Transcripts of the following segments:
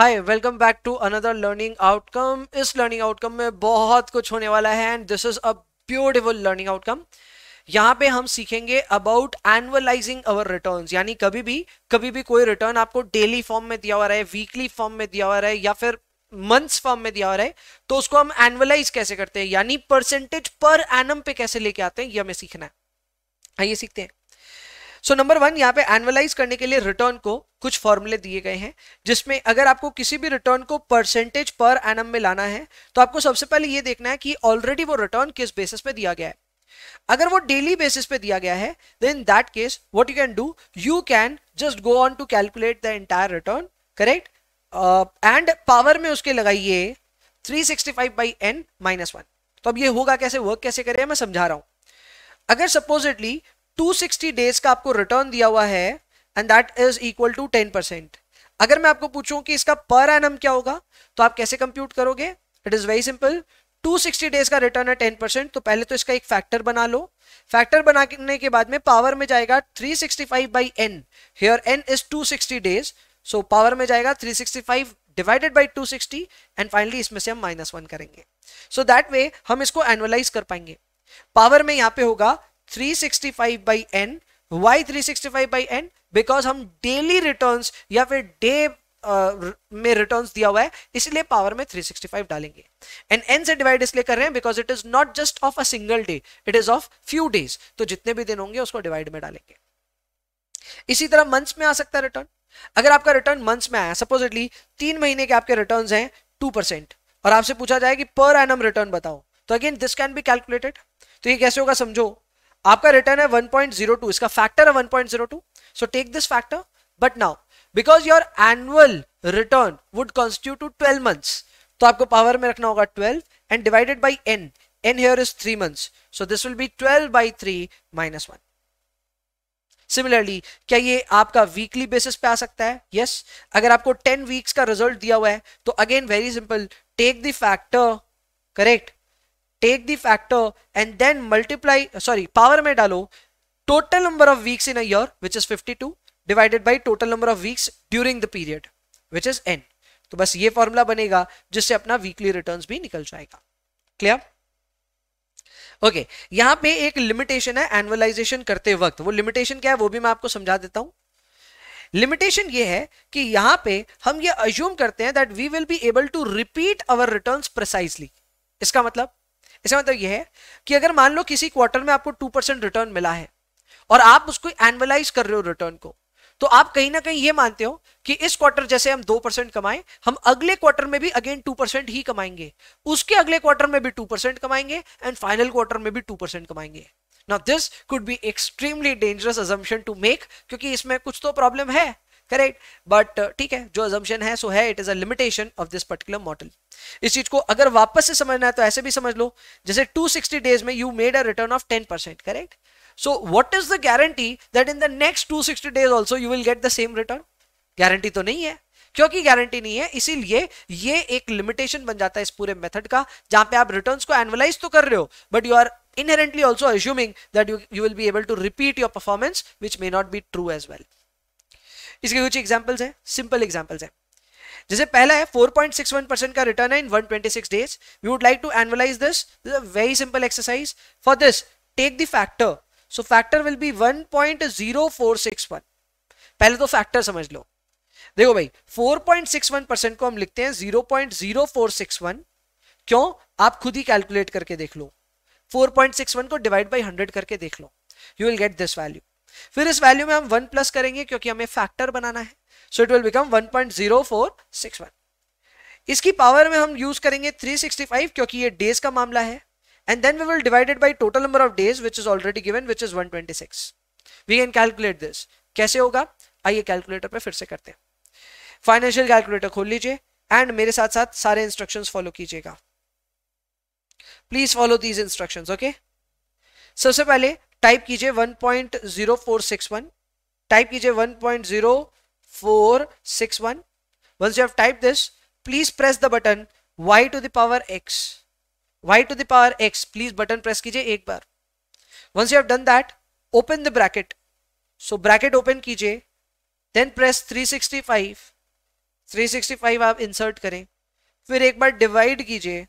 Hi welcome back to another learning outcome इस learning outcome में बहुत कुछ होने वाला है and this is a beautiful learning outcome यहाँ पे हम सीखेंगे अबाउट एनुअलाइजिंग अवर रिटर्न यानी कभी भी कभी भी कोई रिटर्न आपको डेली फॉर्म में दिया हुआ है वीकली फॉर्म में दिया हुआ है या फिर मंथ्स फॉर्म में दिया हुआ है तो उसको हम एनुअलाइज कैसे करते हैं यानी परसेंटेज पर एनम पे कैसे लेके आते हैं यह हमें सीखना है आइए सीखते हैं सो नंबर वन यहाँ पे एनुअलाइज करने के लिए रिटर्न को कुछ फॉर्मूले दिए गए हैं जिसमें अगर आपको किसी भी रिटर्न को परसेंटेज पर एनम में लाना है तो आपको सबसे पहले ये देखना है कि ऑलरेडी वो रिटर्न किस बेसिस पे दिया गया है अगर वो डेली बेसिस पे दिया गया है then that case what you can do you can just go on to calculate the entire return correct and power में उसके लगाइए 365 sixty five by n minus one तो अब ये होगा कैसे वर्क कैसे करें मैं समझा रहा हूं अगर सपोजिटली 260 डेज का आपको रिटर्न दिया हुआ है and that is equal to 10 percent अगर मैं आपको पूछूं कि इसका पर एन क्या होगा तो आप कैसे कंप्यूट करोगे it is very simple 260 days का रिटर्न है 10 परसेंट तो पहले तो इसका एक फैक्टर बना लो फैक्टर बनाने के बाद में पावर में जाएगा 365 sixty five by n here n is two days so power में जाएगा 365 डिवाइडेड बाई 260 एंड फाइनली इसमें से हम माइनस वन करेंगे सो दैट वे हम इसको एनुअलाइज कर पाएंगे पावर में यहाँ पे होगा 365 by n why 365 by n because हम डेली रिटर्न या फिर डे में रिटर्न दिया हुआ है इसलिए पावर में 365 डालेंगे एंड एन से डिवाइड इसलिए कर रहे हैं because it is not just of a single day it is of few days तो जितने भी दिन होंगे उसको डिवाइड में डालेंगे इसी तरह मंथ्स में आ सकता है रिटर्न अगर आपका रिटर्न मंथ्स में आया सपोजिटली तीन महीने के आपके रिटर्न हैं टू परसेंट और आपसे पूछा जाए कि पर एनम रिटर्न बताओ तो again this can be calculated तो ये कैसे होगा समझो आपका रिटर्न है 1.02 इसका फैक्टर है 1.02 so take this factor but now because your annual return would constitute to twelve months तो आपको पावर में रखना होगा 12 and divided by n n here is three months so this will be 12 by three minus one similarly क्या ये आपका weekly basis पे आ सकता है यस yes. अगर आपको 10 वीक्स का रिजल्ट दिया हुआ है तो again very simple take the factor correct take the factor and then multiply sorry power में डालो total number of weeks in a year which is fifty two divided by total number of weeks during the period which is n तो बस ये formula बनेगा जिससे अपना weekly return भी निकल जाएगा क्लियर ओके okay, यहां पे एक लिमिटेशन है एनुअलाइजेशन करते वक्त वो लिमिटेशन क्या है वो भी मैं आपको समझा देता हूं लिमिटेशन ये है कि यहां पे हम ये अज्यूम करते हैं that we will be able to repeat our returns precisely इसका मतलब इसका मतलब यह है कि अगर मान लो किसी क्वार्टर में आपको टू परसेंट रिटर्न मिला है और आप उसको एनवलाइज कर रहे हो रिटर्न को तो आप कहीं ना कहीं ये मानते हो कि इस क्वार्टर जैसे हम दो परसेंट कमाएं हम अगले क्वार्टर में भी अगेन टू परसेंट ही कमाएंगे उसके अगले क्वार्टर में भी टू परसेंट कमाएंगे एंड फाइनल क्वार्टर में भी टू परसेंट कमाएंगे now this could be extremely dangerous assumption to make क्योंकि इसमें कुछ तो प्रॉब्लम है करेक्ट बट uh, ठीक है जो एजम्पन है सो है it is a limitation of this particular model इस चीज़ को अगर वापस से समझना है तो ऐसे भी समझ लो जैसे 260 डेज में you made a return of 10 percent correct so what is the guarantee that in the next 260 days also you will get the same return guarantee तो नहीं है क्योंकि गारंटी नहीं है इसीलिए ये एक लिमिटेशन बन जाता है इस पूरे मेथड का जहां पे आप रिटर्न्स को एनवलाइज तो कर रहे हो but you are inherently also assuming that you will be able to repeat your performance performance may not be true as well well इसके कुछ एग्जाम्पल्स हैं सिंपल एग्जाम्पल्स हैं जैसे पहला है 4.61 परसेंट का रिटर्न है in 126 days we would like to annualise this this a very simple exercise for this take the factor so factor will be 1.0461 पहले तो फैक्टर समझ लो देखो भाई 4.61 परसेंट को हम लिखते हैं 0.0461 क्यों आप खुद ही कैलकुलेट करके देख लो 4.61 को डिवाइड बाई हंड्रेड करके देख लो you will get this value फिर इस वैल्यू में हम वन प्लस करेंगे क्योंकि हमें फैक्टर बनाना है so it will become one point zero four six one इसकी पावर में हम यूज करेंगे थ्री सिक्सटी फाइव क्योंकि ये डेज का मामला है and then we will divided by total number of days which is already given which is one twenty six we can calculate this कैसे होगा आइए कैलकुलेटर पर फिर से करते हैं फाइनेंशियल कैलकुलेटर खोल लीजिए एंड मेरे साथ साथ सारे इंस्ट्रक्शंस फॉलो कीजिएगा please follow these instructions okay सबसे पहले टाइप कीजिए 1.0461 टाइप कीजिए 1.0461 once you have type this please press the button y to the power x y to the power x please button press कीजिए एक बार once you have done that open the bracket so bracket open कीजिए then press 365 365 आप insert करें फिर एक बार divide कीजिए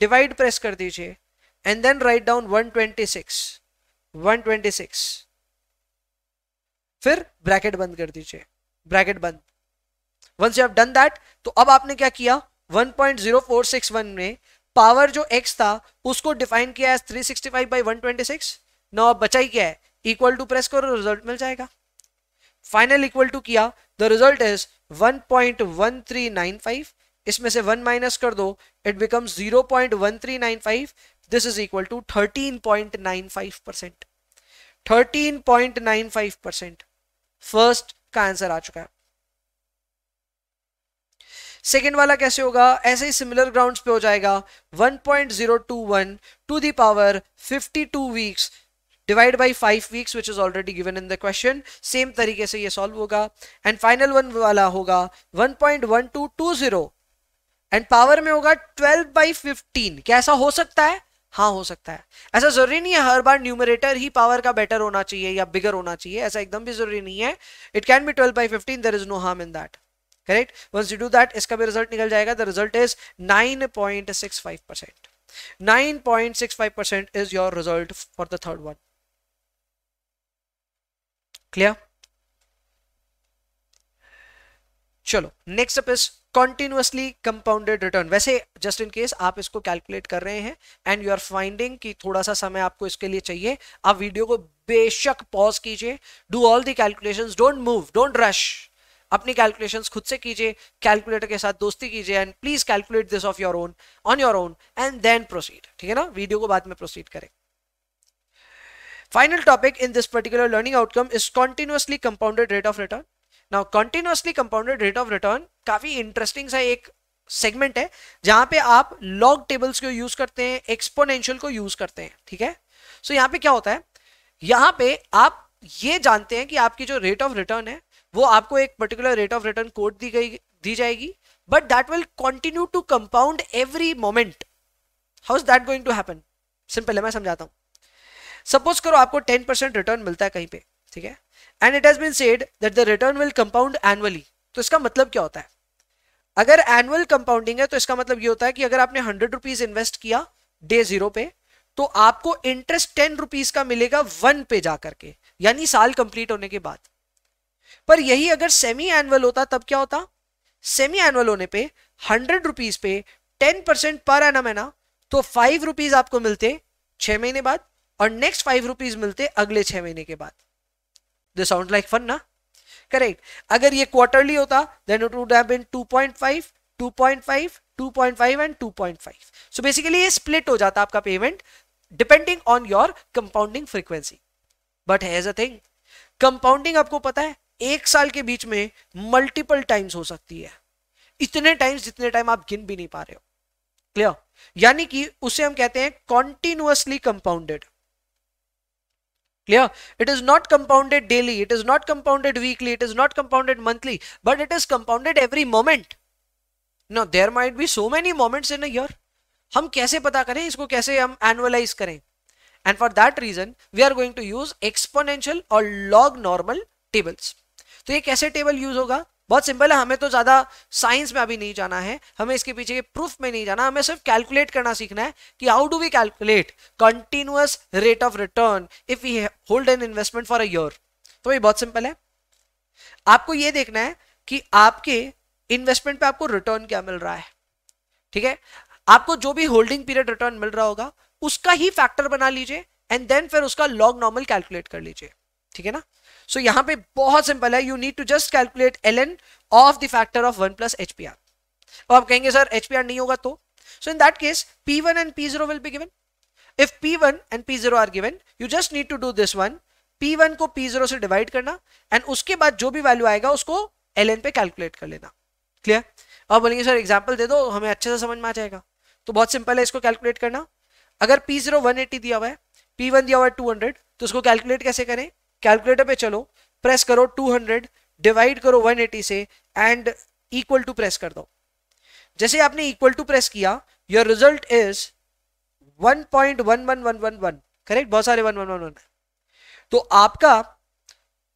डिवाइड प्रेस कर दीजिए एंड देन राइट डाउन 126 126 फिर ब्रैकेट बंद कर दीजिए ब्रैकेट बंद once you have done that तो अब आपने क्या किया 1.0461 में पावर जो x था उसको डिफाइन किया एज 365 बाय 126 नाउ अब बचा ही क्या है इक्वल टू प्रेस करो रिजल्ट मिल जाएगा फाइनल इक्वल टू किया द रिजल्ट इज 1.1395 इसमें से 1 माइनस कर दो it becomes 0.1395 is equal to thirteen point nine five percent thirteen point nine five percent first का आंसर आ चुका है सेकेंड वाला कैसे होगा ऐसे ही सिमिलर ग्राउंड्स पे हो जाएगा 1.021 to the power 52 weeks divide by five weeks which is already given in the question same तरीके से ये सॉल्व होगा एंड फाइनल वन वाला होगा 1.1220 एंड पावर में होगा 12 बाई 15 कैसा हो सकता है हाँ हो सकता है ऐसा जरूरी नहीं है हर बार न्यूमरेटर ही पावर का बेटर होना चाहिए या बिगर होना चाहिए ऐसा एकदम भी जरूरी नहीं है it can be twelve by fifteen there is no harm in that correct once you do that इसका भी रिजल्ट निकल जाएगा the result is nine point six five percent nine point six five percent is your result for the third one clear चलो next up is continuously compounded return वैसे just in case आप इसको calculate कर रहे हैं and you are finding कि थोड़ा सा समय आपको इसके लिए चाहिए आप वीडियो को बेशक पॉज कीजिए do all the calculation don't move don't rush अपनी कैलकुलेशंस खुद से कीजिए कैलकुलेटर के साथ दोस्ती कीजिए and please calculate this of your own on your own and then proceed ठीक है ना वीडियो को बाद में प्रोसीड करें final topic in this particular learning outcome is continuously compounded rate of return now continuously compounded rate of return काफी interesting सा एक सेगमेंट है जहां पे आप लॉग टेबल्स को यूज करते हैं एक्सपोनेंशियल को यूज करते हैं ठीक है सो so, यहां पे क्या होता है यहां पे आप ये जानते हैं कि आपकी जो रेट ऑफ रिटर्न है वो आपको एक particular rate of return code दी गई दी जाएगी but that will continue to compound every moment how is that going to happen simple है मैं समझाता हूँ सपोज करो आपको टेन परसेंट रिटर्न मिलता है कहीं पे ठीक है and it has been said that the return will compound annually तो इसका मतलब क्या होता है अगर एनुअल कंपाउंडिंग है तो इसका मतलब ये होता है कि अगर आपने हंड्रेड रुपीज इन्वेस्ट किया डे जीरो पे तो आपको इंटरेस्ट टेन रुपीज का मिलेगा वन पे जाकर के यानी साल कंप्लीट होने के बाद पर यही अगर सेमी एनुअल होता तब क्या होता सेमी एनुअल होने पे हंड्रेड रुपीज पे टेन परसेंट पर एनम है ना तो फाइव रुपीज आपको मिलते छह महीने बाद और नेक्स्ट फाइव रुपीज मिलते अगले छह महीने के बाद दे साउंड लाइक फन ना करेक्ट अगर ये क्वार्टरली होता then it would have 2.5 2.5 2.5 and 2.5 so basically ये स्प्लिट हो जाता आपका payment depending on your compounding frequency but has a thing compounding आपको पता है एक साल के बीच में मल्टीपल टाइम्स हो सकती है इतने टाइम्स जितने टाइम आप गिन भी नहीं पा रहे हो क्लियर यानी कि उसे हम कहते हैं continuously compounded clear it is not compounded daily it is not compounded weekly it is not compounded monthly but it is compounded every moment now there might be so many moments in a year हम कैसे पता करें इसको कैसे हम annualise करें and for that reason we are going to use exponential or log normal tables तो ये कैसे टेबल यूज होगा बहुत सिंपल है हमें तो ज़्यादा साइंस में अभी नहीं जाना है हमें इसके पीछे के प्रूफ में नहीं जाना हमें सिर्फ कैलकुलेट करना सीखना है कि how do we calculate continuous rate of return if you hold an investment for a year तो ये बहुत सिंपल है आपको ये देखना है कि आपके इन्वेस्टमेंट पे आपको रिटर्न क्या मिल रहा है ठीक है आपको जो भी होल्डिंग पीरियड रिटर्न मिल रहा होगा उसका ही फैक्टर बना लीजिए एंड देन फिर उसका लॉग नॉर्मल कैलकुलेट कर लीजिए ठीक है ना सो so, यहां पे बहुत सिंपल है you need to just calculate l n of the factor of one plus h p r अब आप कहेंगे सर एच पी आर नहीं होगा तो so in that case p one and p zero will be given if p one and p zero are given you just need to do this one p one को p zero से divide करना and उसके बाद जो भी value आएगा उसको L N पे कैलकुलेट कर लेना क्लियर अब बोलेंगे सर एग्जाम्पल दे दो हमें अच्छे से समझ में आ जाएगा तो बहुत सिंपल है इसको कैलकुलेट करना अगर पी जीरो वन एटी दिया हुआ है पी वन दिया हुआ है टू हंड्रेड तो उसको कैलकुलेट कैसे करें कैलकुलेटर पे चलो प्रेस करो 200 डिवाइड करो 180 से एंड इक्वल टू प्रेस कर दो जैसे आपने इक्वल टू प्रेस किया योर रिजल्ट इज 1.11111 करेक्ट बहुत सारे 1111 तो आपका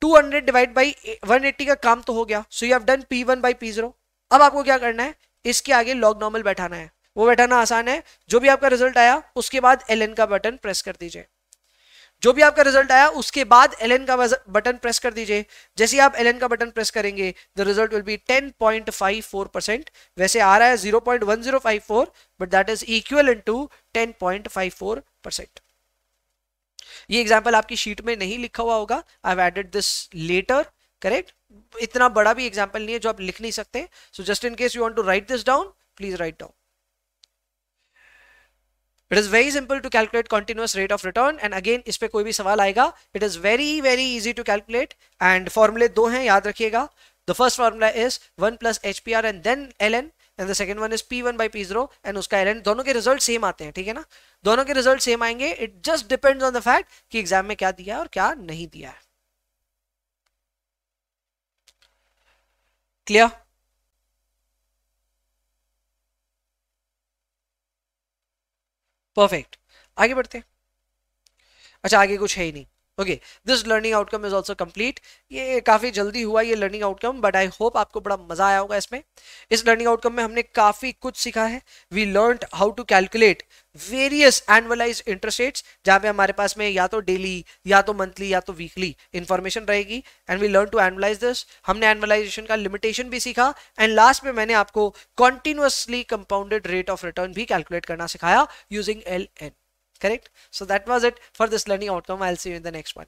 200 डिवाइड बाई 180 का काम तो हो गया so you have done p one by p zero अब आपको क्या करना है इसके आगे लॉग नॉर्मल बैठाना है वो बैठाना आसान है जो भी आपका रिजल्ट आया उसके बाद एल का बटन प्रेस कर दीजिए जो भी आपका रिजल्ट आया उसके बाद एल का बटन प्रेस कर दीजिए जैसे आप एल का बटन प्रेस करेंगे the result will be 10.54 percent वैसे आ रहा है 0.1054 but that is equal to 10.54 percent ये एग्जाम्पल आपकी शीट में नहीं लिखा हुआ होगा I have added this later correct इतना बड़ा भी एग्जाम्पल नहीं है जो आप लिख नहीं सकते so just in case you want to write this down please write down it is very simple to calculate continuous rate of return and again इस पर कोई भी सवाल आएगा it is very very easy to calculate and फॉर्मूले दो हैं याद रखिएगा the first formula is one plus h p r and then l n and the second one is p one by p zero and उसका l n दोनों के result same आते हैं ठीक है ना दोनों के रिजल्ट सेम आएंगे it just depends on the fact कि एग्जाम में क्या दिया है और क्या नहीं दिया है क्लियर परफेक्ट आगे बढ़ते हैं अच्छा आगे कुछ है ही नहीं okay this learning outcome is also complete ये काफ़ी जल्दी हुआ ये learning outcome but I hope आपको बड़ा मज़ा आया होगा इसमें इस लर्निंग आउटकम में हमने काफ़ी कुछ सीखा है we learn how to calculate various annualise interest rates जहाँ पे हमारे पास में या तो डेली या तो मंथली या तो वीकली इन्फॉर्मेशन रहेगी and we learn to annualise this हमने एनुअलाइजेशन का लिमिटेशन भी सीखा एंड लास्ट में मैंने आपको continuously compounded rate of return भी कैलकुलेट करना सिखाया using l n correct so that was it for this learning outcome i'll see you in the next one